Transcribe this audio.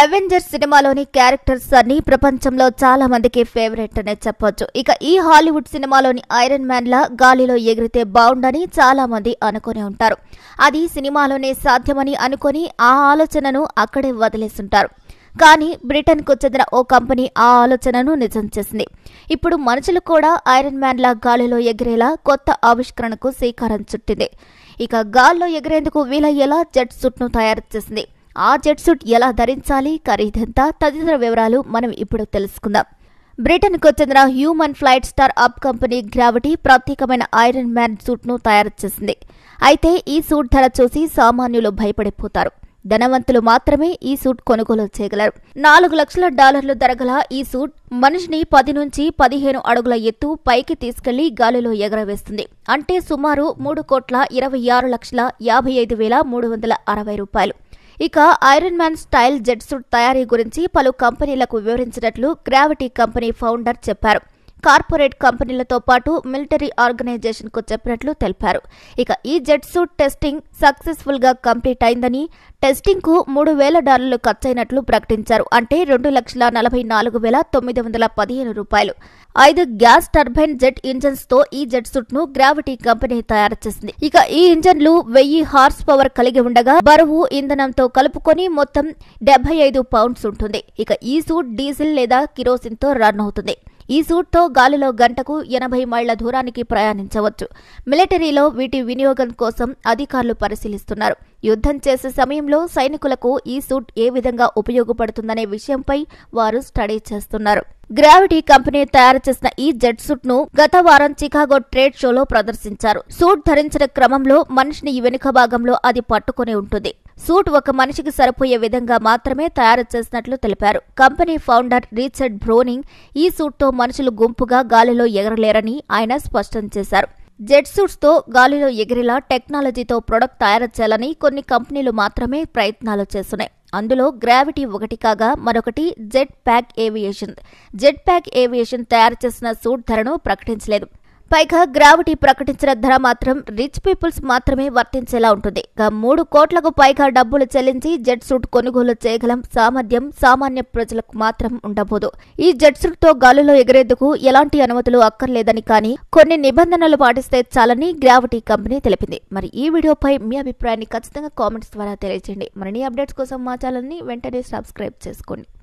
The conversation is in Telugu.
అవెంజర్స్ సినిమాలోని క్యారెక్టర్స్ అన్ని ప్రపంచంలో చాలా మందికి ఫేవరెట్ అనే చెప్పొచ్చు ఇక ఈ హాలీవుడ్ సినిమాలోని ఐరన్ మ్యాన్ లా గాలిలో ఎగిరితే బాగుండని చాలా మంది అనుకునే ఉంటారు అది సినిమాలోనే సాధ్యమని అనుకుని ఆ ఆలోచనను అక్కడే వదిలేసుంటారు కానీ బ్రిటన్కు చెందిన ఓ కంపెనీ ఆ ఆలోచనను నిజం చేసింది ఇప్పుడు మనుషులు కూడా ఐరన్ మ్యాన్ లా గాలిలో ఎగిరేలా కొత్త ఆవిష్కరణకు శ్రీకారం చుట్టింది ఇక గాల్లో ఎగిరేందుకు వీలయ్యేలా జెట్ సూట్ను తయారు చేసింది ఆ జెట్ సూట్ ఎలా ధరించాలి ఖరీదెంత తదితర వివరాలు మనం ఇప్పుడు తెలుసుకుందాం బ్రిటన్కు చెందిన human flight start up company gravity ప్రత్యేకమైన ఐరన్ మ్యాన్ సూట్ను తయారు చేసింది అయితే ఈ సూట్ ధర చూసి సామాన్యులు భయపడిపోతారు ధనవంతులు మాత్రమే ఈ సూట్ కొనుగోలు చేయగలరు నాలుగు లక్షల డాలర్లు ధరగల ఈ సూట్ మనిషిని పది నుంచి పదిహేను అడుగుల ఎత్తు పైకి తీసుకెళ్లి గాలిలో ఎగరవేస్తుంది అంటే సుమారు మూడు కోట్ల ఇరవై ఆరు లక్షల యాభై ఐదు వేల మూడు వందల అరవై రూపాయలు ఇక iron man style jet suit తయారీ గురించి పలు కంపెనీలకు వివరించినట్లు గ్రావిటీ కంపెనీ ఫౌండర్ చెప్పారు కార్పొరేట్ కంపెనీలతో పాటు మిలిటరీ ఆర్గనైజేషన్ కు చెప్పినట్లు తెలిపారు ఇక ఈ జెట్ సూట్ టెస్టింగ్ సక్సెస్ఫుల్ గా కంప్లీట్ అయిందని టెస్టింగ్ కు మూడు వేల డాలర్లు ఖర్చైనట్లు ప్రకటించారు అంటే రెండు లక్షల నలభై నాలుగు వేల తొమ్మిది వందల పదిహేను రూపాయలు ఐదు గ్యాస్ టర్బైన్ జెట్ ఇంజన్స్ తో ఈ జెట్ సూట్ ను గ్రావిటీ కంపెనీ తయారు చేసింది ఇక ఈ ఇంజన్లు వెయ్యి హార్స్ పవర్ కలిగి ఉండగా బరువు ఇంధనంతో కలుపుకొని మొత్తం డెబ్బై ఐదు పౌండ్స్ ఉంటుంది ఇక ఈ సూట్ డీజిల్ లేదా కిరోసిన్ తో రన్ అవుతుంది ఈ సూట్తో గాలిలో గంటకు ఎనభై మైళ్ల దూరానికి ప్రయాణించవచ్చు మిలిటరీలో వీటి వినియోగం కోసం అధికారులు పరిశీలిస్తున్నారు యుద్ధం చేసే సమయంలో సైనికులకు ఈ సూట్ ఏ విధంగా ఉపయోగపడుతుందనే విషయంపై వారు స్టడీ చేస్తున్నారు గ్రావిటీ కంపెనీ తయారు చేసిన ఈ జెట్ సూట్ ను గత వారం చికాగో ట్రేడ్ షోలో ప్రదర్శించారు సూట్ ధరించిన క్రమంలో మనిషిని వెనుక భాగంలో అది పట్టుకుని ఉంటుంది సూట్ ఒక మనిషికి సరిపోయే విధంగా మాత్రమే తయారు చేసినట్లు తెలిపారు కంపెనీ ఫౌండర్ రీచర్డ్ బ్రోనింగ్ ఈ సూట్తో మనుషులు గుంపుగా గాలిలో ఎగరలేరని ఆయన స్పష్టం చేశారు జెట్ సూట్స్తో గాలిలో ఎగిరేలా టెక్నాలజీతో ప్రొడక్ట్ తయారు చేయాలని కొన్ని కంపెనీలు మాత్రమే ప్రయత్నాలు చేస్తున్నాయి అందులో గ్రావిటీ ఒకటి కాగా మరొకటి jet pack aviation jet pack aviation తయారు చేసిన సూట్ ధరను ప్రకటించలేదు పైగా గ్రావిటీ ప్రకటించిన ధర మాత్రం రిచ్ పీపుల్స్ మాత్రమే వర్తించేలా ఉంటుంది ఇక మూడు కోట్లకు పైగా డబ్బులు చెల్లించి జెట్ సూట్ కొనుగోలు చేయగలం సామర్థ్యం సామాన్య ప్రజలకు మాత్రం ఉండబోదు ఈ జెట్ సూట్ తో గాలిలో ఎగిరేందుకు ఎలాంటి అనుమతులు అక్కర్లేదని కానీ కొన్ని నిబంధనలు పాటిస్తే చాలని గ్రావిటీ కంపెనీ తెలిపింది మరి ఈ వీడియోపై మీ అభిప్రాయాన్ని ఖచ్చితంగా కామెంట్స్ ద్వారా తెలియజేయండి మరిన్ని అప్డేట్స్ కోసం మా ఛానల్ని వెంటనే సబ్స్క్రైబ్ చేసుకోండి